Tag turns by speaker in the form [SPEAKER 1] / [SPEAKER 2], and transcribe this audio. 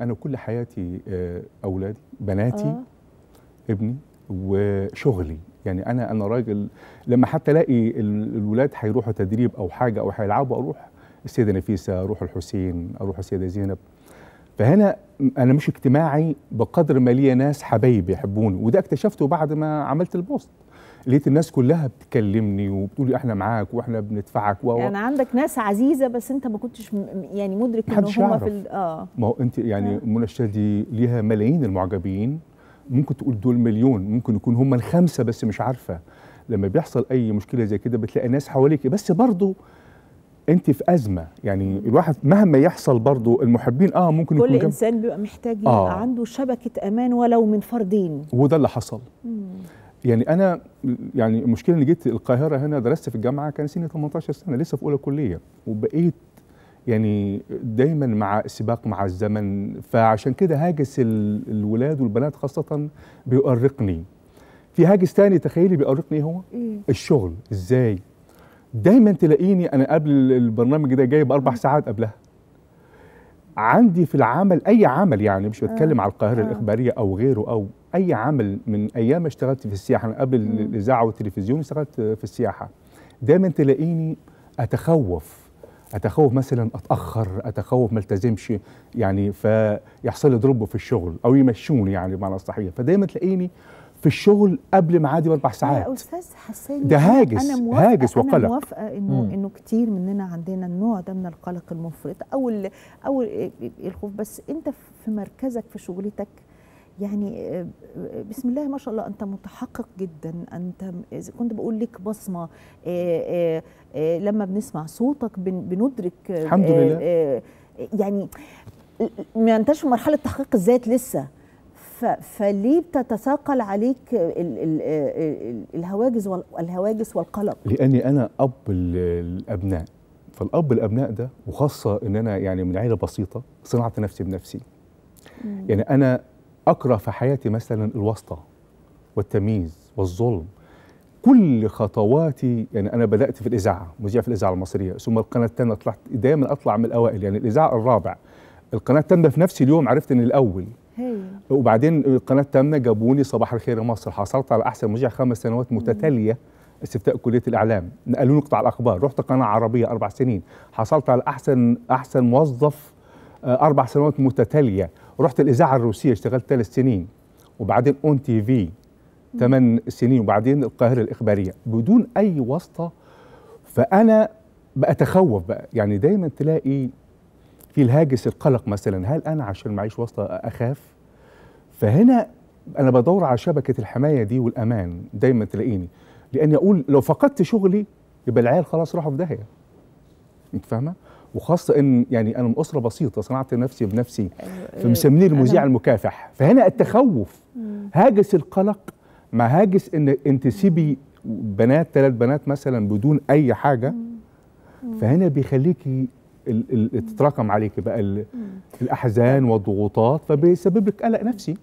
[SPEAKER 1] أنا كل حياتي آه، أولادي بناتي آه. ابني وشغلي يعني أنا أنا راجل لما حتى ألاقي الولاد هيروحوا تدريب أو حاجة أو هيلعبوا أروح السيدة نفيسة أروح الحسين أروح السيدة زينب فهنا أنا مش اجتماعي بقدر ما ليا ناس حبايبي يحبوني وده اكتشفته بعد ما عملت البوست لقيت الناس كلها بتكلمني وبتقولي احنا معاك واحنا بندفعك و يعني
[SPEAKER 2] عندك ناس عزيزه بس انت ما كنتش يعني مدرك ان هم في اه
[SPEAKER 1] ما هو انت يعني آه. منى الشادي ليها ملايين المعجبين ممكن تقول دول مليون ممكن يكون هم الخمسه بس مش عارفه لما بيحصل اي مشكله زي كده بتلاقي ناس حواليك بس برضه انت في ازمه يعني الواحد مهما يحصل برضه المحبين اه ممكن كل يكون كل انسان
[SPEAKER 2] بيبقى محتاج يبقى آه. عنده شبكه امان ولو من فردين
[SPEAKER 1] وده اللي حصل مم. يعني انا يعني المشكله اني جيت القاهره هنا درست في الجامعه كان سني 18 سنه لسه في اولى كليه وبقيت يعني دايما مع سباق مع الزمن فعشان كده هاجس الولاد والبنات خاصه بيؤرقني في هاجس تاني تخيلي بيؤرقني ايه هو إيه؟ الشغل ازاي دايما تلاقيني انا قبل البرنامج ده جايب اربع ساعات قبلها عندي في العمل اي عمل يعني مش بتكلم آه. على القاهره آه. الاخباريه او غيره او اي عمل من ايام اشتغلت في السياحه من قبل الاذاعه والتلفزيون اشتغلت في السياحه دايما تلاقيني اتخوف اتخوف مثلا اتاخر اتخوف ما التزمش يعني فيحصل لي في الشغل او يمشوني يعني بمعنى صحيح فدايما تلاقيني في الشغل قبل ميعادي باربع ساعات يا
[SPEAKER 2] استاذ حساني ده هاجس أنا موافقة هاجس وقلق انا موافقه انه مم. انه كتير مننا عندنا النوع ده من القلق المفرط او او الخوف بس انت في مركزك في شغلتك يعني آه، بسم الله ما شاء الله انت متحقق جدا انت كنت بقول لك بصمه آه، آه، لما بنسمع صوتك بندرك الحمد لله يعني ما انتش في مرحله تحقيق الذات لسه فليه بتتثاقل عليك ال ال الهواجس والهواجس والقلق
[SPEAKER 1] لاني انا اب الابناء فالاب الابناء ده وخاصه ان انا يعني من عيله بسيطه صنعت نفسي بنفسي مم. يعني انا اكره في حياتي مثلا الواسطه والتمييز والظلم كل خطواتي يعني انا بدات في الاذاعه مذيع في الاذاعه المصريه ثم القناه الثانيه طلعت دايما اطلع من الاوائل يعني الاذاعه الرابع القناه الثانيه في نفس اليوم عرفت ان الاول أيوة. وبعدين قناه تامنه جابوني صباح الخير يا مصر حصلت على احسن مذيع خمس سنوات متتاليه استفتاء كليه الاعلام نقلوني قطاع الاخبار رحت قناه عربيه اربع سنين حصلت على احسن احسن موظف آه، اربع سنوات متتاليه رحت الاذاعه الروسيه اشتغلت ثلاث سنين وبعدين اون تي في ثمان سنين وبعدين القاهره الاخباريه بدون اي واسطه فانا بتخوف بقى يعني دايما تلاقي في الهاجس القلق مثلا هل انا عشان معيش واسطه اخاف فهنا انا بدور على شبكه الحمايه دي والامان دايما تلاقيني لاني اقول لو فقدت شغلي يبقى العيال خلاص راحوا في داهيه انت فاهمه وخاصه ان يعني انا من اسره بسيطه صنعت نفسي بنفسي أيوة، أيوة. فمسميني المذيع المكافح فهنا التخوف هاجس القلق مع هاجس ان انت سيبي بنات ثلاث بنات مثلا بدون اي حاجه فهنا بيخليكي تتراكم عليك بقى الأحزان والضغوطات فبيسبب لك قلق نفسي